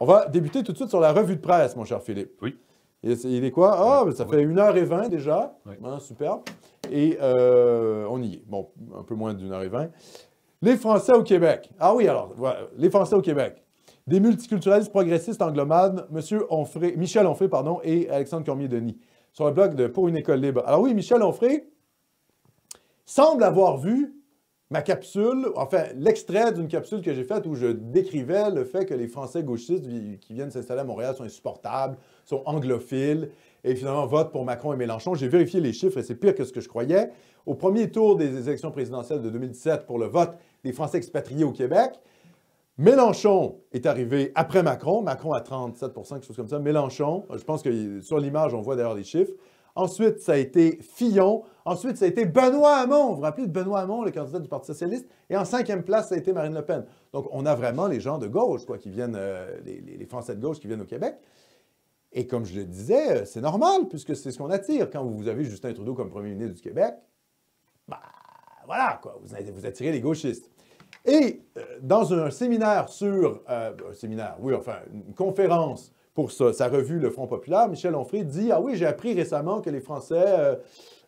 On va débuter tout de suite sur la revue de presse, mon cher Philippe. Oui. Il, est quoi? Ah, ça fait 1h20 déjà. Hein, superbe. Et euh, on y est. Bon, un peu moins d'une heure et vingt. Les Français au Québec. Ah oui, alors, voilà. les Français au Québec. Des multiculturalistes progressistes anglomanes, Monsieur Onfray, Michel Onfray pardon, et Alexandre Cormier-Denis, sur le blog de Pour une école libre. Alors oui, Michel Onfray semble avoir vu ma capsule, enfin l'extrait d'une capsule que j'ai faite où je décrivais le fait que les Français gauchistes qui viennent s'installer à Montréal sont insupportables, sont anglophiles et finalement votent pour Macron et Mélenchon. J'ai vérifié les chiffres et c'est pire que ce que je croyais. Au premier tour des élections présidentielles de 2017 pour le vote des Français expatriés au Québec, Mélenchon est arrivé après Macron, Macron à 37 quelque chose comme ça. Mélenchon, je pense que sur l'image on voit d'ailleurs les chiffres, Ensuite, ça a été Fillon. Ensuite, ça a été Benoît Hamon. Vous vous rappelez de Benoît Hamon, le candidat du Parti socialiste? Et en cinquième place, ça a été Marine Le Pen. Donc, on a vraiment les gens de gauche, quoi, qui viennent, euh, les, Français de gauche qui viennent au Québec. Et comme je le disais, euh, c'est normal, puisque c'est ce qu'on attire. Quand vous avez Justin Trudeau comme premier ministre du Québec, bah voilà, quoi, vous, attirez les gauchistes. Et euh, dans un séminaire sur... un séminaire, oui, enfin, une conférence pour Sa revue Le Front populaire, Michel Onfray dit Ah oui, j'ai appris récemment que les Français euh,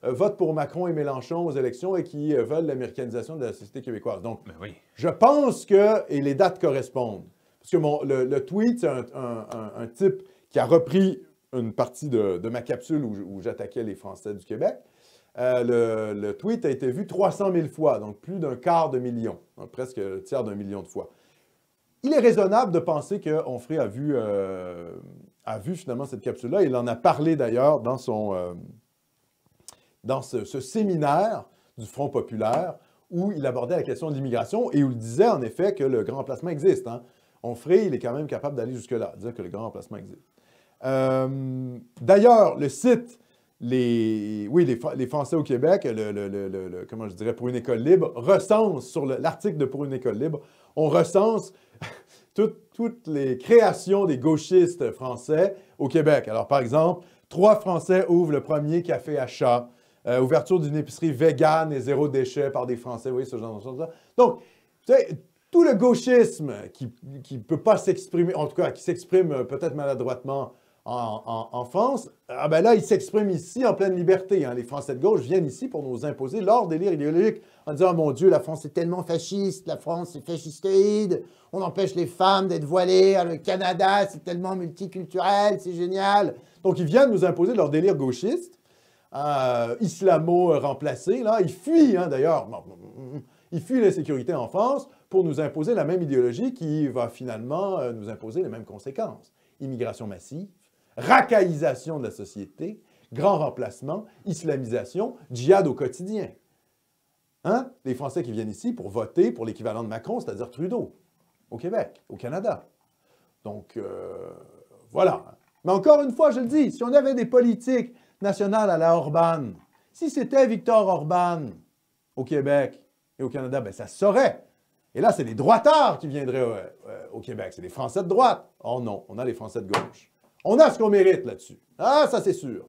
euh, votent pour Macron et Mélenchon aux élections et qui euh, veulent l'américanisation de la société québécoise. Donc, ben je pense que, et les dates correspondent, parce que le, tweet, c'est un, type qui a repris une partie de, ma capsule où, j'attaquais les Français du Québec. le, tweet a été vu 300 000 fois, donc plus d'un quart de million, presque un tiers d'un million de fois il est raisonnable de penser que euh, a vu, finalement cette capsule-là. Il en a parlé d'ailleurs dans, son, euh, dans ce, séminaire du Front populaire où il abordait la question de l'immigration et où il disait en effet que le grand emplacement existe. Hein. Onfray, il est quand même capable d'aller jusque-là, dire que le grand emplacement existe. Euh, d'ailleurs, le site les, oui, les, Français au Québec, le, le, le, comment je dirais, pour une école libre, recense sur l'article de Pour une école libre, on recense toutes, les créations des gauchistes français au Québec. Alors, par exemple, trois Français ouvrent le premier café à chat. Euh, ouverture d'une épicerie végane et zéro déchet par des Français, vous voyez, ce genre de choses-là. Donc, tout le gauchisme qui ne peut pas s'exprimer, en tout cas qui s'exprime euh, peut-être maladroitement en, France, ah ben là, ils s'expriment ici en pleine liberté. Hein. Les Français de gauche viennent ici pour nous imposer leur délire idéologique en disant oh mon Dieu, la France est tellement fasciste, la France est fascistoïde, on empêche les femmes d'être voilées, hein, le Canada c'est tellement multiculturel, c'est génial. Donc ils viennent nous imposer leur délire gauchiste, euh, islamo-remplacé, là. Ils fuient hein, d'ailleurs, ils fuient l'insécurité en France pour nous imposer la même idéologie qui va finalement euh, nous imposer les mêmes conséquences. Immigration massive, racaillisation de la société, grand remplacement, islamisation, djihad au quotidien. Hein? Les Français qui viennent ici pour voter pour l'équivalent de Macron, c'est-à-dire Trudeau, au Québec, au Canada. Donc, euh, voilà. Mais encore une fois, je le dis, si on avait des politiques nationales à la Orban, si c'était Victor Orban au Québec et au Canada, ben ça se saurait. Et là, c'est les droitards qui viendraient euh, au, Québec, c'est les Français de droite. Oh non, on a les Français de gauche. On a ce qu'on mérite là-dessus. Ah, ça c'est sûr.